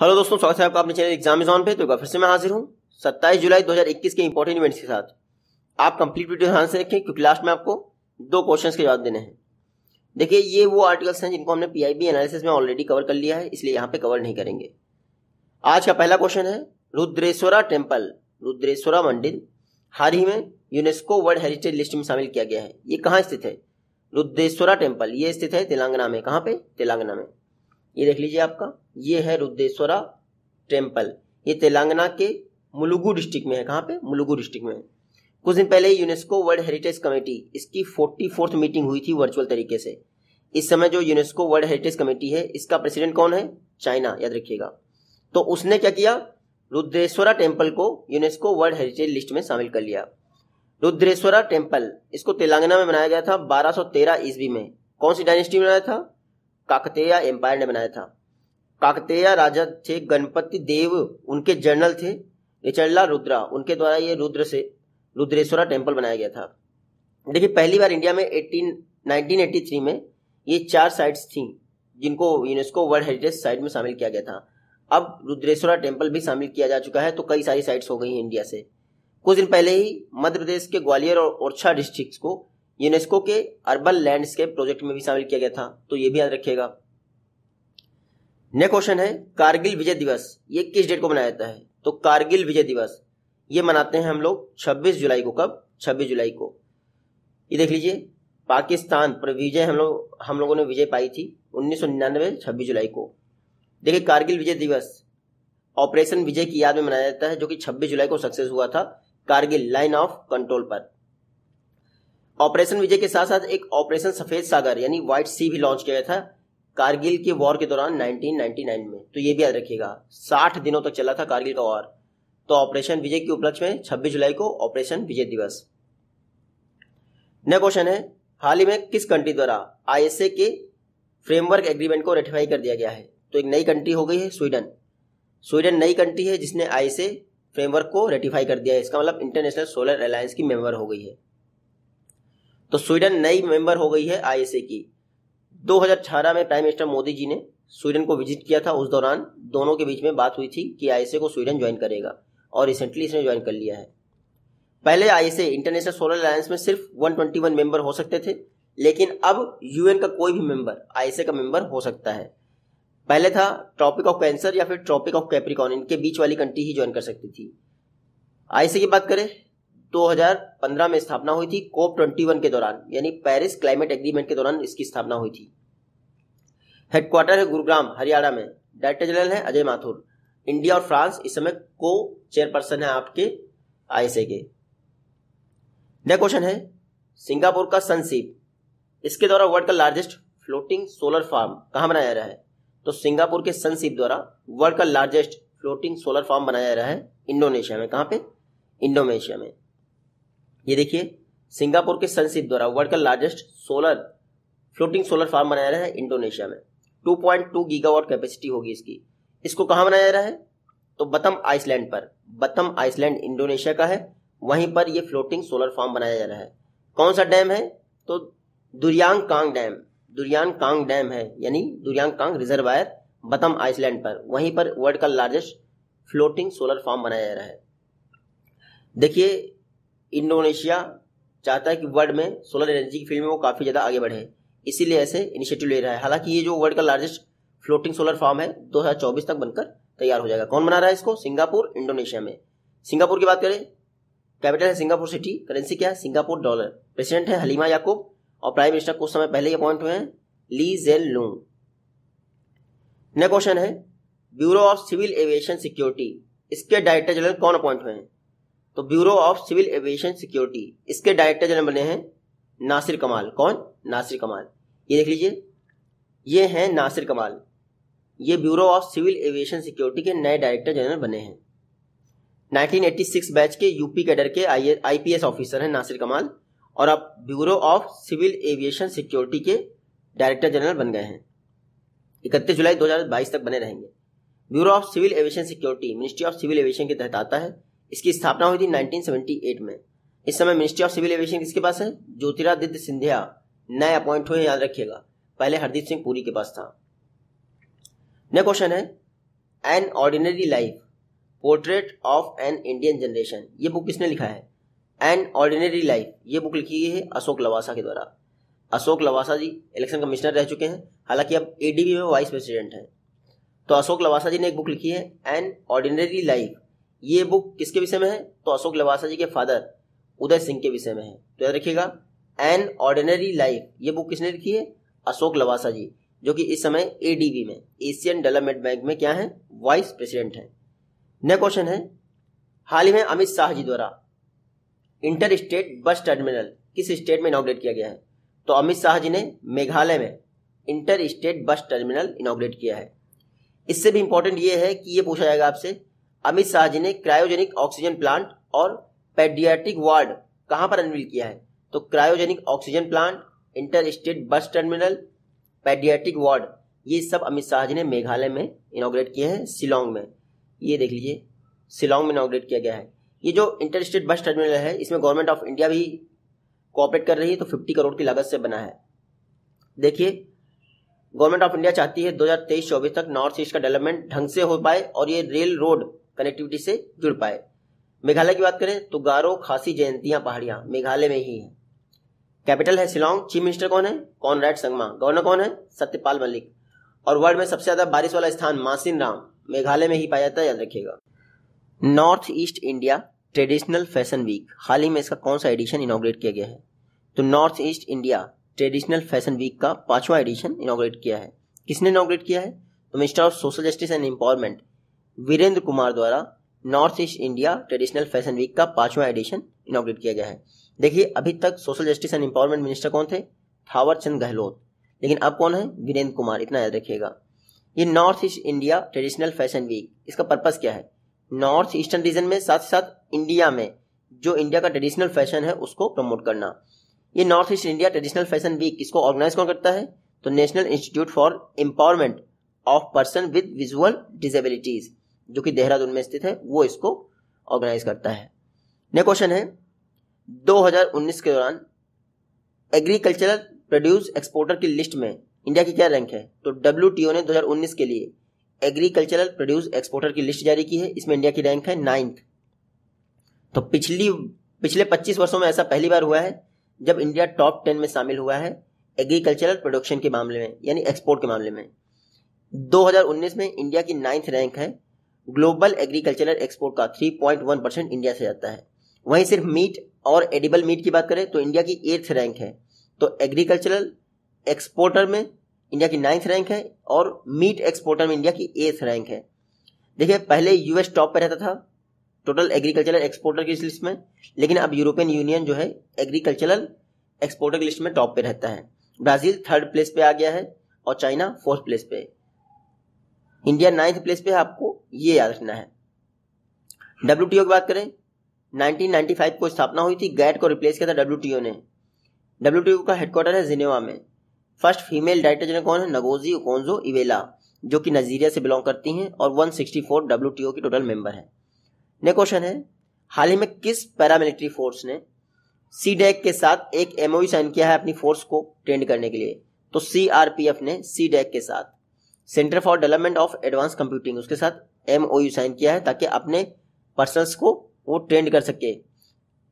hello दोस्तों स्वागत है आपका अपने चैनल एग्जाम इजॉन पे तो फिर से मैं हाजिर हूँ सत्ताईस जुलाई 2021 के इंपॉर्टेंट इवेंट्स के साथ आप कंप्लीट वीडियो ध्यान से रखें क्योंकि लास्ट में आपको दो क्वेश्चंस के जवाब देने हैं देखिए ये वो आर्टिकल्स हैं जिनको हमने पीआईबी एनालिसिस में ऑलरेडी कवर कर लिया है इसलिए यहाँ पे कवर नहीं करेंगे आज का पहला क्वेश्चन है रुद्रेश्वरा टेम्पल रुद्रेश्वरा मंदिर हाल ही में यूनेस्को वर्ल्ड हेरिटेज लिस्ट में शामिल किया गया है ये कहाँ स्थित है रुद्रेश्वरा टेम्पल ये स्थित है तेलंगाना में कहाँ पे तेलंगाना में ये देख लीजिए आपका ये है रुद्रेश्वरा टेम्पल ये तेलंगाना के मुलुगु डिस्ट्रिक्ट में है कहाँ पे मुलुगु डिस्ट्रिक्ट में कुछ दिन पहले यूनेस्को वर्ल्ड हेरिटेज कमेटी इसकी फोर्टी फोर्थ मीटिंग हुई थी वर्चुअल तरीके से इस समय जो यूनेस्को वर्ल्ड हेरिटेज कमेटी है इसका प्रेसिडेंट कौन है चाइना याद रखिएगा तो उसने क्या किया रुद्रेश्वरा टेम्पल को यूनेस्को वर्ल्ड हेरिटेज लिस्ट में शामिल कर लिया रुद्रेश्वरा टेम्पल इसको तेलंगाना में बनाया गया था 1213 ईस्वी में कौन सी डायनेस्टी में बनाया था काकतेय एम्पायर ने बनाया था काकतेय राजा थे गणपति देव उनके जनरल थे रिचल्ला रुद्रा उनके द्वारा ये रुद्र से रुद्रेश्वरा टेम्पल बनाया गया था देखिए पहली बार इंडिया में 18 1983 में ये चार साइट्स थी जिनको यूनेस्को वर्ल्ड हेरिटेज साइट में शामिल किया गया था अब रुद्रेश्वरा टेम्पल भी शामिल किया जा चुका है तो कई सारी साइट्स हो गई हैं इंडिया से कुछ दिन पहले ही मध्य प्रदेश के ग्वालियर और ओरछा डिस्ट्रिक्ट को यूनेस्को के अर्बन लैंडस्केप प्रोजेक्ट में भी शामिल किया गया था तो ये भी याद रखिएगा नेक्स्ट क्वेश्चन है कारगिल विजय दिवस ये किस डेट को मनाया जाता है तो कारगिल विजय दिवस ये मनाते हैं हम लोग 26 जुलाई को कब 26 जुलाई को ये देख लीजिए पाकिस्तान पर विजय हम लोग हम लोगों ने विजय पाई थी उन्नीस सौ निन्यानवे छब्बीस जुलाई को देखिए कारगिल विजय दिवस ऑपरेशन विजय की याद में मनाया जाता है जो कि 26 जुलाई को सक्सेस हुआ था कारगिल लाइन ऑफ कंट्रोल पर ऑपरेशन विजय के साथ साथ एक ऑपरेशन सफेद सागर यानी व्हाइट सी भी लॉन्च किया गया था कारगिल के वॉर के दौरान 1999 में तो ये भी याद रखिएगा 60 दिनों तक चला था कारगिल का वॉर तो ऑपरेशन विजय के उपलक्ष्य में 26 जुलाई को ऑपरेशन विजय दिवस नया क्वेश्चन है हाल ही में किस कंट्री द्वारा आईएसए के फ्रेमवर्क एग्रीमेंट को रेटिफाई कर दिया गया है तो एक नई कंट्री हो गई है स्वीडन स्वीडन नई कंट्री है जिसने आईएसए फ्रेमवर्क को रेटिफाई कर दिया है इसका मतलब इंटरनेशनल सोलर अलायंस की मेंबर हो गई है तो स्वीडन नई मेंबर हो गई है आईएसए की 2018 में प्राइम मिनिस्टर मोदी जी ने स्वीडन को विजिट किया था उस दौरान दोनों के बीच में बात हुई थी कि आईएसए को स्वीडन ज्वाइन करेगा और रिसेंटली इसने ज्वाइन कर लिया है पहले आईएसए इंटरनेशनल सोलर अलायंस में सिर्फ 121 मेंबर हो सकते थे लेकिन अब यूएन का कोई भी मेंबर आईएसए का मेंबर हो सकता है पहले था ट्रॉपिक ऑफ कैंसर या फिर ट्रॉपिक ऑफ कैप्रिकॉन इनके बीच वाली कंट्री ही ज्वाइन कर सकती थी आईएसए की बात करें 2015 में स्थापना हुई थी कोप 21 के दौरान यानी पेरिस क्लाइमेट एग्रीमेंट के दौरान इसकी स्थापना हुई थी हेडक्वार्टर है गुरुग्राम हरियाणा में डायरेक्टर जनरल है अजय माथुर इंडिया और फ्रांस इस समय को चेयरपर्सन है आपके आईएसए के नेक्स्ट क्वेश्चन है सिंगापुर का सनसीप इसके द्वारा वर्ल्ड का लार्जेस्ट फ्लोटिंग सोलर फार्म कहाँ बनाया जा रहा है तो सिंगापुर के सनसीप द्वारा वर्ल्ड का लार्जेस्ट फ्लोटिंग सोलर फार्म बनाया जा रहा है इंडोनेशिया में कहाँ पे इंडोनेशिया में ये देखिए सिंगापुर के सनसिप द्वारा वर्ल्ड का largest solar floating solar farm बनाया रहा है इंडोनेशिया में 2.2 गीगावाट कैपेसिटी होगी इसकी इसको कहाँ बनाया रहा है तो बतम आइसलैंड पर बतम आइसलैंड इंडोनेशिया का है वहीं पर ये फ्लोटिंग सोलर फार्म बनाया जा रहा है कौन सा डैम है तो Duriangkang dam Duriangkang dam है यानी Duriangkang reservoir Batam island पर वहीं पर वर्ल्ड का लार्जेस्ट फ्लोटिंग सोलर फार्म बनाया जा रहा है देखिए इंडोनेशिया चाहता है कि वर्ल्ड में सोलर एनर्जी की फील्ड में वो काफ़ी ज़्यादा आगे बढ़े इसीलिए ऐसे इनिशिएटिव ले रहा है हालांकि ये जो वर्ल्ड का लार्जेस्ट फ्लोटिंग सोलर फार्म है 2024 तक बनकर तैयार हो जाएगा कौन बना रहा है इसको सिंगापुर इंडोनेशिया में सिंगापुर की बात करें कैपिटल है सिंगापुर सिटी करेंसी क्या है सिंगापुर डॉलर प्रेसिडेंट है हलीमा याकूब और प्राइम मिनिस्टर कुछ समय पहले ही अपॉइंट हुए हैं ली जेल लूंग नेक्स्ट क्वेश्चन है bureau of civil aviation security इसके डायरेक्टर जनरल कौन अपॉइंट हुए हैं तो bureau of civil aviation security इसके डायरेक्टर जनरल बने हैं नासिर कमाल कौन नासिर कमाल ये देख लीजिए ये हैं नासिर कमाल ये bureau of civil aviation security के नए डायरेक्टर जनरल बने हैं 1986 बैच के यूपी कैडर के आईपीएस ऑफिसर हैं नासिर कमाल और अब bureau of civil aviation security के डायरेक्टर जनरल बन गए हैं इकतीस जुलाई 2022 तक बने रहेंगे bureau of civil aviation security ministry of civil aviation के तहत आता है इसकी स्थापना हुई थी 1978 में इस समय मिनिस्ट्री ऑफ सिविल एविएशन किसके पास है ज्योतिरादित्य सिंधिया नए अपॉइंट हुए याद रखिएगा पहले हरदीप सिंह पुरी के पास था नेक्स्ट क्वेश्चन है an ordinary life portrait of an Indian generation ये बुक किसने लिखा है एन ऑर्डिनरी लाइफ ये बुक लिखी गई है अशोक लवासा के द्वारा अशोक लवासा जी इलेक्शन कमिश्नर रह चुके हैं हालांकि अब एडीबी में वाइस प्रेसिडेंट हैं तो अशोक लवासा जी ने एक बुक लिखी है एन ऑर्डिनरी लाइफ ये बुक किसके विषय में है तो अशोक लवासा जी के फादर उदय सिंह के विषय में है तो याद रखिएगा एन ऑर्डिनरी लाइफ ये बुक किसने लिखी है अशोक लवासा जी जो कि इस समय एडीबी में एशियन डेवलपमेंट बैंक में क्या है वाइस प्रेसिडेंट है नेक्स्ट क्वेश्चन है हाल ही में अमित शाह जी द्वारा इंटर स्टेट बस टर्मिनल किस स्टेट में इनाग्रेट किया गया है तो अमित शाह जी ने मेघालय में inter state bus terminal inaugurate किया है इससे भी इंपॉर्टेंट ये है कि ये पूछा जाएगा आपसे अमित शाह जी ने क्रायोजेनिक ऑक्सीजन प्लांट और पेडियाट्रिक वार्ड कहां पर अनवील किया है तो cryogenic oxygen plant inter state bus terminal paediatric ward ये सब अमित शाह जी ने मेघालय में इनाग्रेट किए हैं शिलोंग में ये देख लीजिए शिलोंग में इनाग्रेट किया गया है ये जो इंटर स्टेट बस टर्मिनल है इसमें गवर्नमेंट ऑफ इंडिया भी कोऑपरेट कर रही है तो फिफ्टी करोड़ की लागत से बना है देखिए गवर्नमेंट ऑफ इंडिया चाहती है 2023-24 तक नॉर्थ ईस्ट का डेवलपमेंट ढंग से हो पाए और ये रेल रोड कनेक्टिविटी से जुड़ पाए मेघालय की बात करें तो गारो खासी जयंतियां पहाड़ियां मेघालय में ही है कैपिटल है शिलोंग चीफ मिनिस्टर कौन है कॉनराड संगमा गवर्नर कौन है सत्यपाल मलिक और वर्ल्ड में सबसे ज्यादा बारिश वाला स्थान मासिन राम मेघालय में ही पाया जाता है याद रखिएगा north east India traditional fashion week हाल ही में इसका कौन सा एडिशन इनोग्रेट किया गया है तो north east India traditional fashion week का पांचवा एडिशन इनोग्रेट किया है किसने इनोग्रेट किया है तो minister of social justice and empowerment Virendra Kumar द्वारा north east India traditional fashion week का पांचवा एडिशन इनोग्रेट किया गया है देखिए अभी तक social justice and empowerment minister कौन थे थावर चंद गहलोत लेकिन अब कौन है वीरेंद्र कुमार इतना याद रखिएगा ये north east India traditional fashion week इसका पर्पज क्या है नॉर्थ ईस्टर्न रीजन में साथ ही साथ इंडिया में जो इंडिया का ट्रेडिशनल फैशन है उसको प्रमोट करना ये north east India traditional fashion week इसको ऑर्गेनाइज कौन करता है तो national institute for empowerment of person with visual disabilities जो कि देहरादून में स्थित है वो इसको ऑर्गेनाइज करता है नेक्स्ट क्वेश्चन है 2019 के दौरान एग्रीकल्चरल प्रोड्यूस एक्सपोर्टर की लिस्ट में इंडिया की क्या रैंक है तो डब्ल्यू ने 2019 के लिए एग्रीकल्चरल प्रोड्यूस एक्सपोर्टर की लिस्ट जारी की है इसमें इंडिया की रैंक है नाइन्थ तो पिछली पिछले 25 वर्षों में ऐसा पहली बार हुआ है जब इंडिया टॉप टेन में शामिल हुआ है एग्रीकल्चरल प्रोडक्शन के मामले में यानी एक्सपोर्ट के मामले में 2019 में इंडिया की नाइन्थ रैंक है ग्लोबल एग्रीकल्चरल एक्सपोर्ट का 3.1 परसेंट इंडिया से जाता है वहीं सिर्फ मीट और एडिबल मीट की बात करें तो इंडिया की एट्थ रैंक है तो एग्रीकल्चरल एक्सपोर्टर में इंडिया की नाइन्थ रैंक है और मीट एक्सपोर्टर में इंडिया की एथ रैंक है देखिए पहले यूएस टॉप पर रहता था टोटल एग्रीकल्चरल एक्सपोर्टर की लिस्ट में लेकिन अब यूरोपियन यूनियन जो है एग्रीकल्चरल एक्सपोर्टर की लिस्ट में टॉप पे रहता है ब्राजील थर्ड प्लेस पे आ गया है और चाइना फोर्थ प्लेस पे इंडिया नाइन्थ प्लेस पे आपको ये याद रखना है डब्ल्यू की बात करें 1995 को स्थापना हुई थी गैट को रिप्लेस किया था डब्ल्यू ने डब्ल्यू का हेडक्वार्टर है जिनेवा में फर्स्ट फीमेल डायरेक्टर जनरल कौन है नगोजी ओकोंजो इवेला जो कि नजीरिया से बिलोंग करती हैं और 164 डब्ल्यूटीओ की टोटल मेंबर हैं नेक्स्ट क्वेश्चन है हाल ही में किस पैरामिलिट्री फोर्स ने सी डेक के साथ एक एमओयू साइन e किया है अपनी फोर्स को ट्रेंड करने के लिए तो सीआरपीएफ ने सी डैक के साथ centre for development of advanced computing उसके साथ एम ओ यू साइन किया है ताकि अपने पर्सनस को वो ट्रेंड कर सके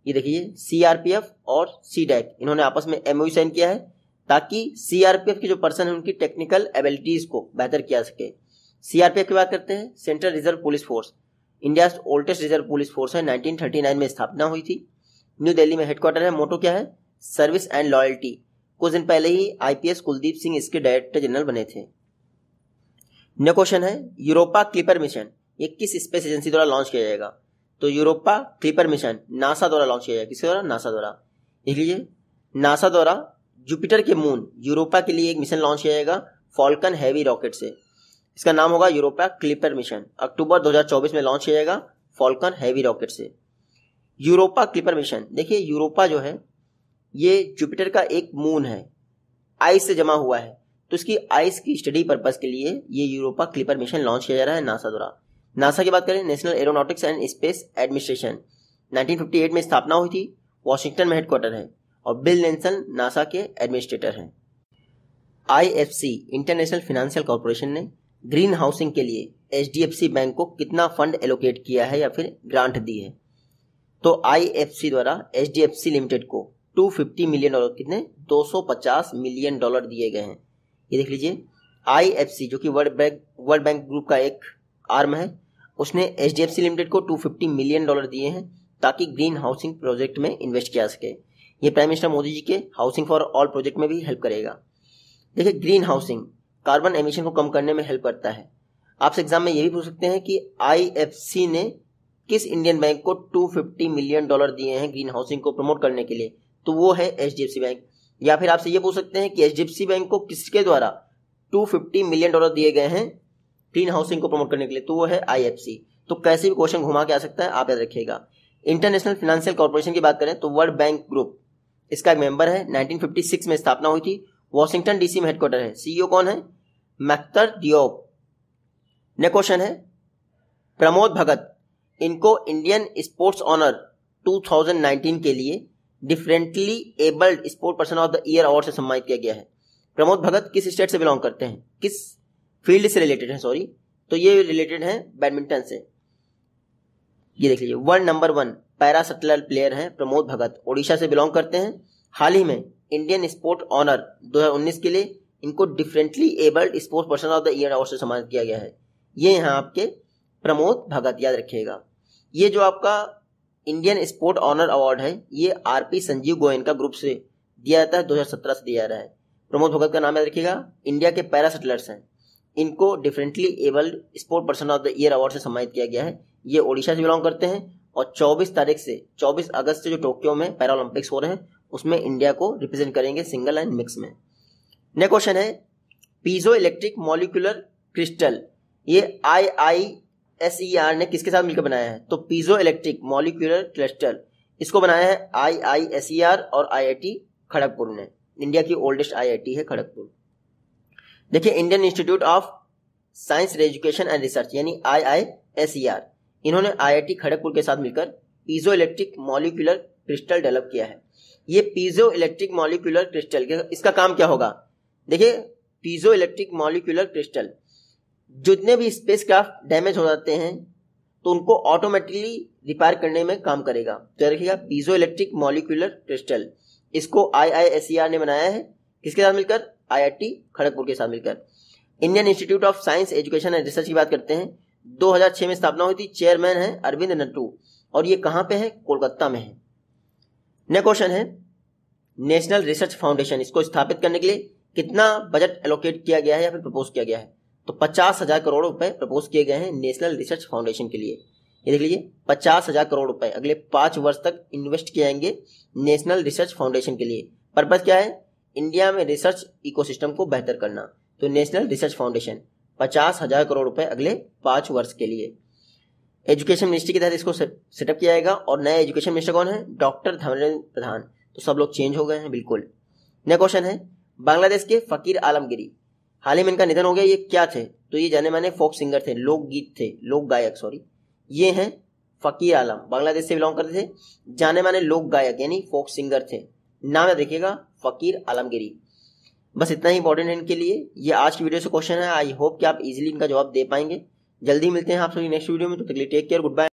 ये देखिए सी आर पी एफ और सी डैक इन्होंने आपस में एम ओ यू साइन किया है ताकि सी आर पी एफ के जो पर्सन है उनकी टेक्निकल एबिलिटीज को बेहतर किया सके सी आर पी एफ की बात करते हैं central reserve police force India oldest reserve police force है नाइनटीन थर्टी नाइन में स्थापना हुई थी न्यू दिल्ली में हेडक्वार्टर है मोटो क्या है सर्विस एंड लॉयल्टी कुछ दिन पहले ही आईपीएस कुलदीप सिंह इसके डायरेक्टर जनरल बने थे ने क्वेश्चन है यूरोपा क्लिपर मिशन ये किस स्पेस एजेंसी द्वारा लॉन्च किया जाएगा तो यूरोपा क्लिपर मिशन नासा द्वारा लॉन्च किया जाएगा किसके द्वारा नासा द्वारा इसलिए नासा द्वारा जुपिटर के मून यूरोपा के लिए एक मिशन लॉन्च किया जाएगा फॉल्कन हैवी रॉकेट से इसका नाम होगा यूरोपा क्लिपर मिशन अक्टूबर 2024 में लॉन्च किया जाएगा फॉल्कन हैवी रॉकेट से यूरोपा क्लिपर मिशन देखिए यूरोपा जो है ये जुपिटर का एक मून है आइस से जमा हुआ है तो इसकी आइस की स्टडी पर्पज के लिए ये यूरोपा क्लिपर मिशन लॉन्च किया जा रहा है नासा द्वारा नासा की बात करें National Aeronautics and Space Administration 1958 में स्थापना हुई थी वॉशिंगटन में हेडक्वार्टर है और बिल नेंसन नासा के एडमिनिस्ट्रेटर हैं आई इंटरनेशनल फाइनेंशियल कॉरपोरेशन ने ग्रीन हाउसिंग के लिए एच बैंक को कितना फंड एलोकेट किया है या फिर ग्रांट दी है तो आई द्वारा एच लिमिटेड को 250 मिलियन डॉलर कितने 250 मिलियन डॉलर दिए गए हैं ये देख लीजिए आई जो कि World Bank World Bank Group का एक आर्म है उसने एच लिमिटेड को 250 मिलियन डॉलर दिए हैं ताकि ग्रीन हाउसिंग प्रोजेक्ट में इन्वेस्ट किया सके ये प्राइम मिनिस्टर मोदी जी के हाउसिंग फॉर ऑल प्रोजेक्ट में भी हेल्प करेगा देखिए ग्रीन हाउसिंग कार्बन एमिशन को कम करने में हेल्प करता है आपसे एग्जाम में ये भी पूछ सकते हैं कि आईएफसी ने किस इंडियन बैंक को 250 मिलियन डॉलर दिए हैं ग्रीन हाउसिंग को प्रमोट करने के लिए तो वो है एच बैंक या फिर आपसे ये पूछ सकते हैं कि एच बैंक को किसके द्वारा 250 मिलियन डॉलर दिए गए हैं ग्रीन हाउसिंग को प्रमोट करने के लिए तो वो है आई तो कैसे भी क्वेश्चन घुमा के आ सकता है आप याद रखिएगा इंटरनेशनल फाइनेंशियल कॉर्पोरेशन की बात करें तो वर्ल्ड बैंक ग्रुप इसका एक मेंबर है 1956 में स्थापना हुई थी वॉशिंगटन डीसी में हेडक्वार्टर है सीईओ e कौन है मैक्तर डियोप ने क्वेश्चन है प्रमोद भगत इनको इंडियन स्पोर्ट्स ऑनर 2019 के लिए differently abled sport person of the year award से सम्मानित किया गया है प्रमोद भगत किस स्टेट से बिलोंग करते हैं किस फील्ड से रिलेटेड है सॉरी तो ये रिलेटेड है बैडमिंटन से ये देख लीजिए world number one para shuttler player हैं प्रमोद भगत ओडिशा से बिलोंग करते हैं हाल ही में इंडियन स्पोर्ट ऑनर 2019 के लिए इनको differently abled sport person of the year award से सम्मानित किया गया है ये यहाँ आपके प्रमोद भगत याद रखिएगा ये जो आपका इंडियन स्पोर्ट ऑनर अवार्ड है ये RP Sanjiv Goenka group से दिया जाता है 2017 से दिया जा रहा है प्रमोद भगत का नाम याद रखिएगा इंडिया के पैरा सेटलर्स हैं इनको differently abled sport person of the year award से सम्मानित किया गया है ये ओडिशा से बिलोंग करते हैं और 24 तारीख से 24 अगस्त से जो टोक्यो में पैरालंपिक्स हो रहे हैं उसमें इंडिया को रिप्रेजेंट करेंगे सिंगल एंड मिक्स में नेक्स्ट क्वेश्चन है पीजो इलेक्ट्रिक मॉलिकुलर क्रिस्टल ये I I S E R ने किसके साथ मिलकर बनाया है तो पीजो इलेक्ट्रिक मॉलिक्यूलर क्लस्टर इसको बनाया है आई आई एस ई आर और आई आई टी खड़गपुर ने इंडिया की ओल्डेस्ट आई आई टी है खड़गपुर देखिए Indian institute of science education and research यानी I I S E R इन्होंने आई आई टी खड़गपुर के साथ मिलकर piezo electric molecular crystal develop किया है ये पीजो इलेक्ट्रिक मॉलिक्यूलर क्रिस्टल इसका काम क्या होगा देखिए पीजो इलेक्ट्रिक मॉलिक्यूलर क्रिस्टल जितने भी स्पेसक्राफ्ट डैमेज हो जाते हैं तो उनको ऑटोमेटिकली रिपेयर करने में काम करेगा तो रखिएगा पीजो इलेक्ट्रिक मॉलिकुलर क्रिस्टल इसको आई e ने बनाया है किसके साथ मिलकर आई खड़गपुर के साथ मिलकर Indian institute of science education and research की बात करते हैं 2006 में स्थापना हुई थी चेयरमैन है अरविंद नट्टू और ये कहाँ पे है कोलकाता में है नेक्स्ट क्वेश्चन है नेशनल रिसर्च फाउंडेशन इसको स्थापित करने के लिए कितना बजट एलोकेट किया गया है या फिर प्रपोज किया गया है तो पचास हजार करोड़ रुपए प्रपोज किए गए हैं नेशनल रिसर्च फाउंडेशन के लिए ये देख लीजिए पचास हजार करोड़ रुपए अगले पांच वर्ष तक इन्वेस्ट किए जाएंगे नेशनल रिसर्च फाउंडेशन के लिए पर्पज क्या है इंडिया में रिसर्च इकोसिस्टम को बेहतर करना तो नेशनल रिसर्च फाउंडेशन पचास हजार करोड़ रुपए अगले पांच वर्ष के लिए एजुकेशन मिनिस्ट्री के तहत इसको सेटअप किया जाएगा और नया एजुकेशन मिनिस्टर कौन है डॉक्टर धर्मेंद्र प्रधान तो सब लोग चेंज हो गए हैं बिल्कुल नया क्वेश्चन है बांग्लादेश के फकीर आलमगिरी हाल ही में इनका निधन हो गया ये क्या थे तो ये जाने माने फोक सिंगर थे लोक गीत थे लोक गायक सॉरी ये हैं फ़कीर आलम बांग्लादेश से बिलोंग करते थे जाने माने लोक गायक यानी फोक सिंगर थे नाम है देखिएगा फ़कीर आलमगिरी बस इतना ही इंपॉर्टेंट है इनके लिए ये आज की वीडियो से क्वेश्चन है आई होप कि आप इजीली इनका जवाब दे पाएंगे जल्दी मिलते हैं आप सभी नेक्स्ट वीडियो में तो टेक केयर गुड बाय